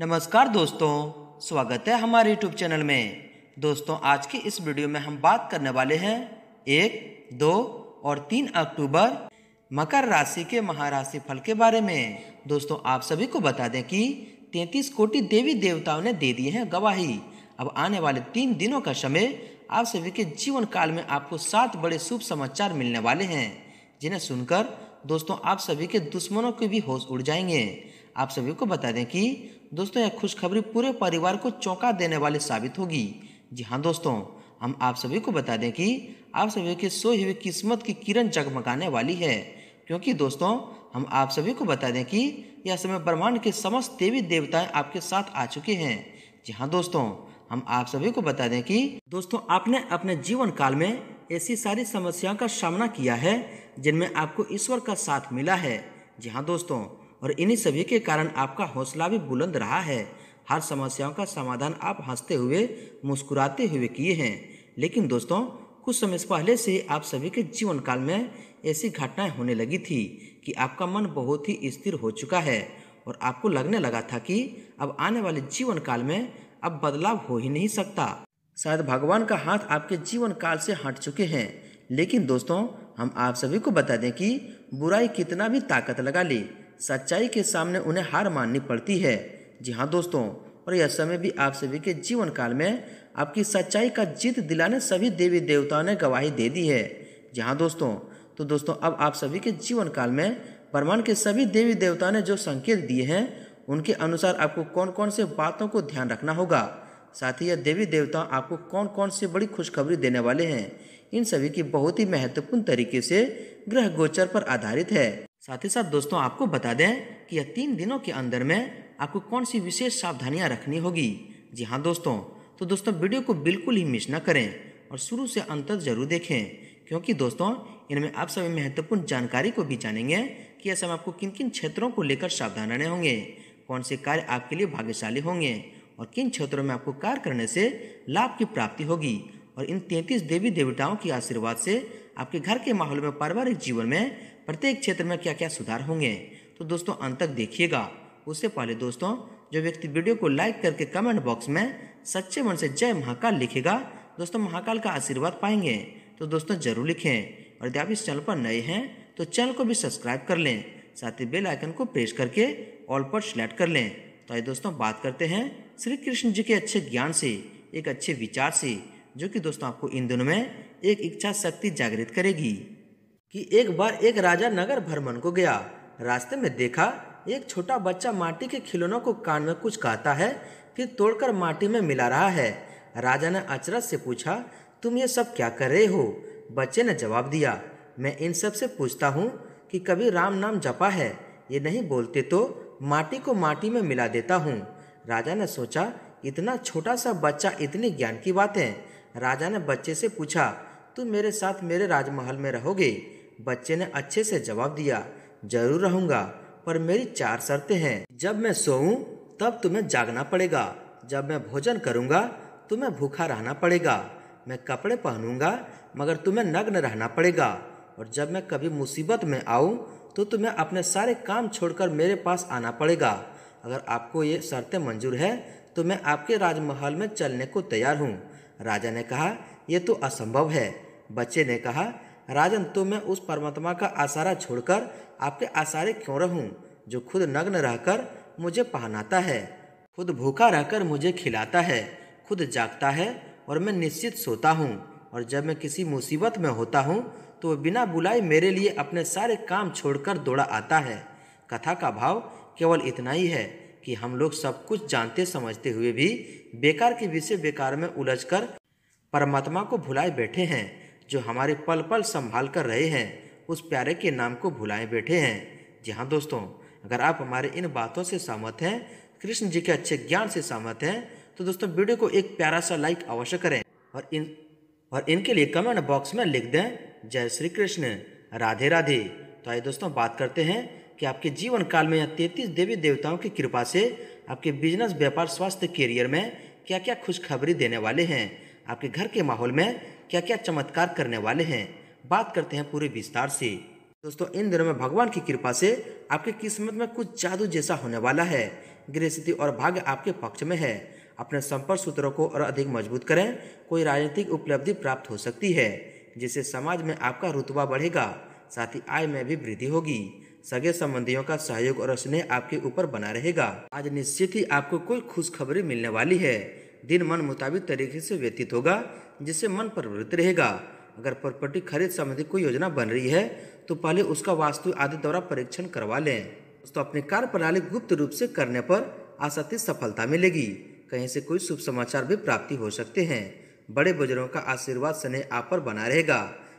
नमस्कार दोस्तों स्वागत है हमारे यूट्यूब चैनल में दोस्तों आज की इस वीडियो में हम बात करने वाले हैं एक दो और तीन अक्टूबर मकर राशि के महाराशि फल के बारे में दोस्तों आप सभी को बता दें कि तैतीस कोटि देवी देवताओं ने दे दिए हैं गवाही अब आने वाले तीन दिनों का समय आप सभी के जीवन काल में आपको सात बड़े शुभ समाचार मिलने वाले हैं जिन्हें सुनकर दोस्तों आप सभी के दुश्मनों के भी होश उड़ जाएंगे आप सभी को बता दें कि दोस्तों यह खुशखबरी पूरे परिवार को चौंका देने वाली साबित होगी जी हाँ दोस्तों हम आप सभी को बता दें कि आप सभी के सोई हुई किस्मत की किरण जगमगाने वाली है क्योंकि दोस्तों हम आप सभी को बता दें कि यह समय ब्रह्मांड के समस्त देवी देवताएं आपके साथ आ चुके हैं जी हाँ दोस्तों हम आप सभी को बता दें कि दोस्तों आपने अपने जीवन काल में ऐसी सारी समस्याओं का सामना किया है जिनमें आपको ईश्वर का साथ मिला है जी हाँ दोस्तों और इन्हीं सभी के कारण आपका हौसला भी बुलंद रहा है हर समस्याओं का समाधान आप हंसते हुए मुस्कुराते हुए किए हैं लेकिन दोस्तों कुछ समय पहले से आप सभी के जीवन काल में ऐसी घटनाएं होने लगी थी कि आपका मन बहुत ही स्थिर हो चुका है और आपको लगने लगा था कि अब आने वाले जीवन काल में अब बदलाव हो ही नहीं सकता शायद भगवान का हाथ आपके जीवन काल से हट चुके हैं लेकिन दोस्तों हम आप सभी को बता दें कि बुराई कितना भी ताकत लगा ले सच्चाई के सामने उन्हें हार माननी पड़ती है जी हाँ दोस्तों और यह समय भी आप सभी के जीवन काल में आपकी सच्चाई का जीत दिलाने सभी देवी देवताओं ने गवाही दे दी है जी हाँ दोस्तों तो दोस्तों अब आप सभी के जीवन काल में ब्रह्मांड के सभी देवी देवताओं ने जो संकेत दिए हैं उनके अनुसार आपको कौन कौन से बातों को ध्यान रखना होगा साथ ही यह देवी देवता आपको कौन कौन से बड़ी खुशखबरी देने वाले हैं इन सभी की बहुत ही महत्वपूर्ण तरीके से ग्रह गोचर पर आधारित है साथ ही साथ दोस्तों आपको बता दें कि यह तीन दिनों के अंदर में आपको कौन सी विशेष सावधानियां रखनी होगी जी हाँ दोस्तों तो दोस्तों वीडियो को बिल्कुल ही मिस न करें और शुरू से अंत तक जरूर देखें क्योंकि दोस्तों इनमें आप सभी महत्वपूर्ण जानकारी को भी जानेंगे कि यह में आपको किन किन क्षेत्रों को लेकर सावधान रहने होंगे कौन से कार्य आपके लिए भाग्यशाली होंगे और किन क्षेत्रों में आपको कार्य करने से लाभ की प्राप्ति होगी और इन तैंतीस देवी देवताओं के आशीर्वाद से आपके घर के माहौल में पारिवारिक जीवन में प्रत्येक क्षेत्र में क्या क्या सुधार होंगे तो दोस्तों अंत तक देखिएगा उससे पहले दोस्तों जो व्यक्ति वीडियो को लाइक करके कमेंट बॉक्स में सच्चे मन से जय महाकाल लिखेगा दोस्तों महाकाल का आशीर्वाद पाएंगे तो दोस्तों जरूर लिखें और यदि आप इस चैनल पर नए हैं तो चैनल को भी सब्सक्राइब कर लें साथ ही बेल आइकन को प्रेस करके ऑल पर सिलेक्ट कर लें तो आइए दोस्तों बात करते हैं श्री कृष्ण जी के अच्छे ज्ञान से एक अच्छे विचार से जो कि दोस्तों आपको इन दिनों में एक इच्छा शक्ति जागृत करेगी कि एक बार एक राजा नगर भ्रमण को गया रास्ते में देखा एक छोटा बच्चा माटी के खिलौनों को कान में कुछ कहता है फिर तोड़कर माटी में मिला रहा है राजा ने अचरज से पूछा तुम ये सब क्या कर रहे हो बच्चे ने जवाब दिया मैं इन सब से पूछता हूँ कि कभी राम नाम जपा है ये नहीं बोलते तो माटी को माटी में मिला देता हूँ राजा ने सोचा इतना छोटा सा बच्चा इतनी ज्ञान की बातें राजा ने बच्चे से पूछा तुम मेरे साथ मेरे राजमहल में रहोगे बच्चे ने अच्छे से जवाब दिया जरूर रहूँगा पर मेरी चार शर्तें हैं जब मैं सोऊं तब तुम्हें जागना पड़ेगा जब मैं भोजन करूँगा तुम्हें भूखा रहना पड़ेगा मैं कपड़े पहनूंगा मगर तुम्हें नग्न रहना पड़ेगा और जब मैं कभी मुसीबत में आऊँ तो तुम्हें अपने सारे काम छोड़कर मेरे पास आना पड़ेगा अगर आपको ये शर्तें मंजूर है तो मैं आपके राजमहल में चलने को तैयार हूँ राजा ने कहा यह तो असंभव है बच्चे ने कहा राजन तो मैं उस परमात्मा का आसारा छोड़कर आपके आसारे क्यों रहूं जो खुद नग्न रहकर मुझे पहनाता है खुद भूखा रहकर मुझे खिलाता है खुद जागता है और मैं निश्चित सोता हूँ और जब मैं किसी मुसीबत में होता हूँ तो बिना बुलाए मेरे लिए अपने सारे काम छोड़कर दौड़ा आता है कथा का भाव केवल इतना ही है कि हम लोग सब कुछ जानते समझते हुए भी बेकार के विषय बेकार में उलझकर परमात्मा को भुलाए बैठे हैं जो हमारे पल पल संभाल कर रहे हैं उस प्यारे के नाम को भुलाए बैठे हैं जी हाँ दोस्तों अगर आप हमारे इन बातों से सहमत हैं कृष्ण जी के अच्छे ज्ञान से सहमत हैं तो दोस्तों वीडियो को एक प्यारा सा लाइक अवश्य करें और इन और इनके लिए कमेंट बॉक्स में लिख दें जय श्री कृष्ण राधे राधे तो आइए दोस्तों बात करते हैं कि आपके जीवन काल में या तैतीस देवी देवताओं की कृपा से आपके बिजनेस व्यापार स्वास्थ्य करियर में क्या क्या खुशखबरी देने वाले हैं आपके घर के माहौल में क्या क्या चमत्कार करने वाले हैं बात करते हैं पूरे विस्तार से दोस्तों इन दिनों में भगवान की कृपा से आपकी किस्मत में कुछ जादू जैसा होने वाला है गृह स्थिति और भाग्य आपके पक्ष में है अपने संपर्क सूत्रों को और अधिक मजबूत करें कोई राजनीतिक उपलब्धि प्राप्त हो सकती है जिससे समाज में आपका रुतबा बढ़ेगा साथ ही आय में भी वृद्धि होगी सगे संबंधियों का सहयोग और स्नेह आपके ऊपर बना रहेगा आज निश्चित ही आपको कोई खुशखबरी मिलने वाली है दिन मन मुताबिक तरीके से व्यतीत होगा जिससे मन प्रवृत्त रहेगा अगर प्रॉपर्टी खरीद संबंधी कोई योजना बन रही है तो पहले उसका वास्तु आदि द्वारा परीक्षण करवा लें दोस्तों अपनी कार्य प्रणाली गुप्त रूप से करने पर आसक्ति सफलता मिलेगी कहीं से कोई शुभ समाचार भी प्राप्ति हो सकते हैं बड़े बुजुर्गों का आशीर्वाद स्नेह आप पर बना रहेगा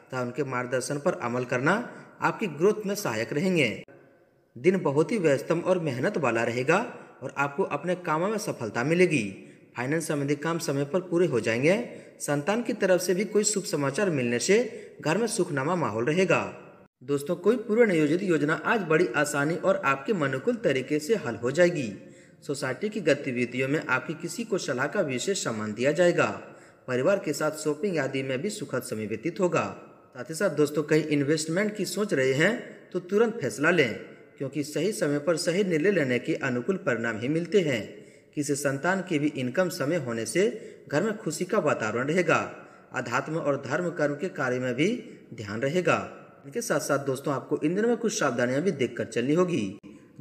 तथा उनके मार्गदर्शन पर अमल करना आपकी ग्रोथ में सहायक रहेंगे दिन बहुत ही व्यस्तम और मेहनत वाला रहेगा और आपको अपने कामों में सफलता मिलेगी फाइनेंस संबंधी काम समय पर पूरे हो जाएंगे संतान की तरफ से भी कोई शुभ समाचार मिलने से घर में सुखनामा माहौल रहेगा दोस्तों कोई पूर्व नियोजित योजना आज बड़ी आसानी और आपके मनुकूल तरीके से हल हो जाएगी सोसाइटी की गतिविधियों में आपकी किसी को सलाह का विशेष सम्मान दिया जाएगा परिवार के साथ शॉपिंग आदि में भी सुखद समय व्यतीत होगा साथ ही साथ दोस्तों कहीं इन्वेस्टमेंट की सोच रहे हैं तो तुरंत फैसला लें क्योंकि सही समय पर सही निर्णय लेने के अनुकूल परिणाम ही मिलते हैं किसी संतान की भी इनकम समय होने से घर में खुशी का वातावरण रहेगा अध्यात्म और धर्म कर्म के कार्य में भी ध्यान रहेगा इनके साथ साथ दोस्तों आपको इन दिनों में कुछ सावधानियां भी देखकर चलनी होगी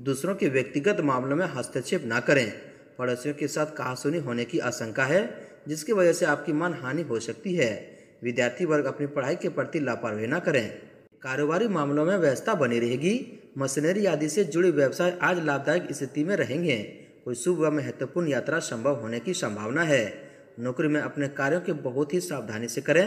दूसरों के व्यक्तिगत मामलों में हस्तक्षेप ना करें पड़ोसियों के साथ कहासुनी होने की आशंका है जिसकी वजह से आपकी मान हानि हो सकती है विद्यार्थी वर्ग अपनी पढ़ाई के प्रति लापरवाही न करें कारोबारी मामलों में व्यवस्था बनी रहेगी मशीनरी आदि से जुड़े व्यवसाय आज लाभदायक स्थिति में रहेंगे कोई शुभ व महत्वपूर्ण यात्रा संभव होने की संभावना है नौकरी में अपने कार्यों की बहुत ही सावधानी से करें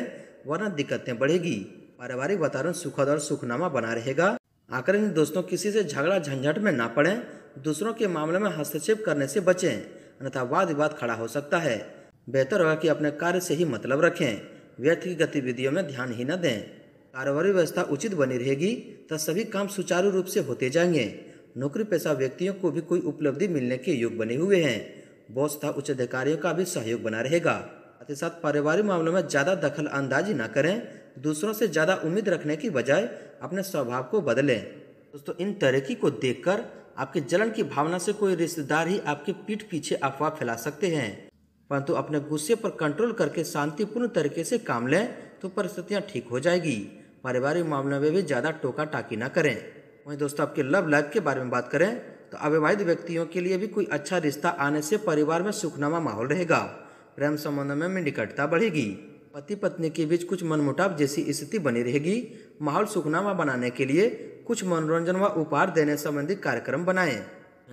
वरना दिक्कतें बढ़ेगी पारिवारिक वातावरण सुखद और सुखनामा बना रहेगा आकर दोस्तों किसी से झगड़ा झंझट में ना पड़ें दूसरों के मामले में हस्तक्षेप करने से बचें अन्यथा वाद विवाद खड़ा हो सकता है बेहतर होगा कि अपने कार्य से ही मतलब रखें व्यर्थ की गतिविधियों में ध्यान ही न दें कारोबारी व्यवस्था उचित बनी रहेगी तब सभी काम सुचारू रूप से होते जाएंगे नौकरी पेशा व्यक्तियों को भी कोई उपलब्धि मिलने के योग बने हुए हैं बॉस तथा उच्च अधिकारियों का भी सहयोग बना रहेगा साथ ही साथ पारिवारिक मामलों में ज़्यादा दखल अंदाजी न करें दूसरों से ज़्यादा उम्मीद रखने की बजाय अपने स्वभाव को बदलें दोस्तों इन तरक्की को देखकर आपके जलन की भावना से कोई रिश्तेदार ही आपके पीठ पीछे अफवाह फैला सकते हैं परंतु अपने गुस्से पर कंट्रोल करके शांतिपूर्ण तरीके से काम लें तो परिस्थितियाँ ठीक हो जाएगी पारिवारिक मामलों में भी ज़्यादा टोका टाकी ना करें वहीं दोस्तों आपके लव लाइफ के बारे में बात करें तो अविवाहित व्यक्तियों के लिए भी कोई अच्छा रिश्ता आने से परिवार में सुखनामा माहौल रहेगा प्रेम संबंध में निकटता बढ़ेगी पति पत्नी के बीच कुछ मनमुटाव जैसी स्थिति बनी रहेगी माहौल सुखनामा बनाने के लिए कुछ मनोरंजन व उपहार देने संबंधी कार्यक्रम बनाएं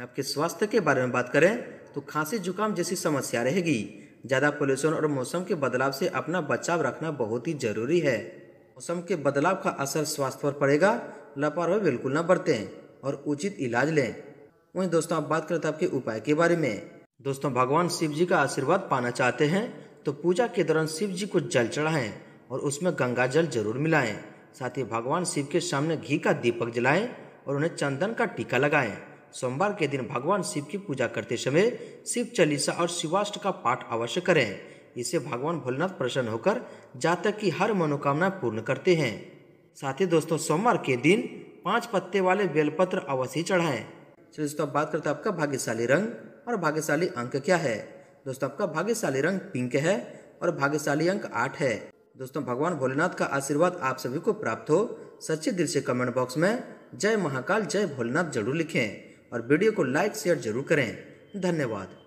आपके स्वास्थ्य के बारे में बात करें तो खांसी जुकाम जैसी समस्या रहेगी ज़्यादा पोल्यूशन और मौसम के बदलाव से अपना बचाव रखना बहुत ही जरूरी है मौसम के बदलाव का असर स्वास्थ्य पर पड़ेगा लापरवाही बिल्कुल ना बरतें और उचित इलाज लें वहीं दोस्तों आप बात करते आपके उपाय के बारे में दोस्तों भगवान शिव जी का आशीर्वाद पाना चाहते हैं तो पूजा के दौरान शिव जी को जल चढ़ाएं और उसमें गंगा जल जरूर मिलाएं साथ ही भगवान शिव के सामने घी का दीपक जलाएं और उन्हें चंदन का टीका लगाएं सोमवार के दिन भगवान शिव की पूजा करते समय शिव चालीसा और शिवाष्ट का पाठ अवश्य करें इससे भगवान भोलेनाथ प्रसन्न होकर जातक की हर मनोकामना पूर्ण करते हैं साथ ही दोस्तों सोमवार के दिन पांच पत्ते वाले बेलपत्र अवश्य चढ़ाए चलिए दोस्तों बात करते हैं आपका भाग्यशाली रंग और भाग्यशाली अंक क्या है दोस्तों आपका भाग्यशाली रंग पिंक है और भाग्यशाली अंक आठ है दोस्तों भगवान भोलेनाथ का आशीर्वाद आप सभी को प्राप्त हो सच्चे दिल से कमेंट बॉक्स में जय महाकाल जय भोलेनाथ जरूर लिखें और वीडियो को लाइक शेयर जरूर करें धन्यवाद